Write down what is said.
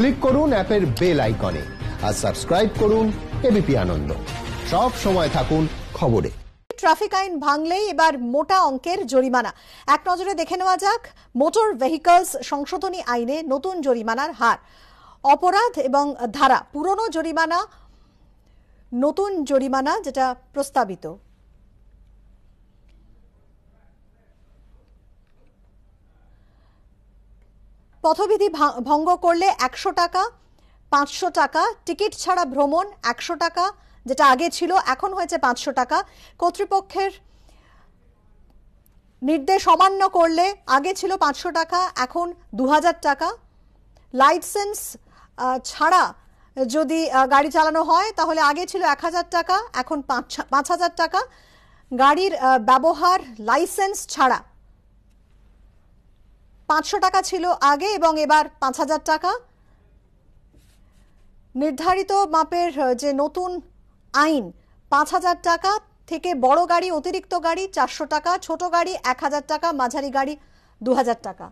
click করুন অ্যাপের bell আইকনে আর সাবস্ক্রাইব করুন এবিপি আনন্দ সব সময় থাকুন খবরে ট্রাফিক আইন ভাঙলেই এবার মোটা অঙ্কের জরিমানা এক নজরে দেখে নেওয়া যাক মোটর ভেহিকলস সংশোধনী আইনে নতুন জরিমানার হার অপরাধ এবং ধারা পুরনো জরিমানা নতুন জরিমানা যেটা প্রস্তাবিত পথবিধি ভঙ্গ করলে একশো টাকা পাঁচশো টাকা টিকিট ছাড়া ভ্রমণ একশো টাকা যেটা আগে ছিল এখন হয়েছে পাঁচশো টাকা কর্তৃপক্ষের নির্দেশ অমান্য করলে আগে ছিল পাঁচশো টাকা এখন দু টাকা লাইসেন্স ছাড়া যদি গাড়ি চালানো হয় তাহলে আগে ছিল এক হাজার টাকা এখন পাঁচ হাজার টাকা গাড়ির ব্যবহার লাইসেন্স ছাড়া পাঁচশো টাকা ছিল আগে এবং এবার পাঁচ হাজার টাকা নির্ধারিত মাপের যে নতুন আইন পাঁচ হাজার টাকা থেকে বড় গাড়ি অতিরিক্ত গাড়ি চারশো টাকা ছোট গাড়ি এক হাজার টাকা মাঝারি গাড়ি দু হাজার টাকা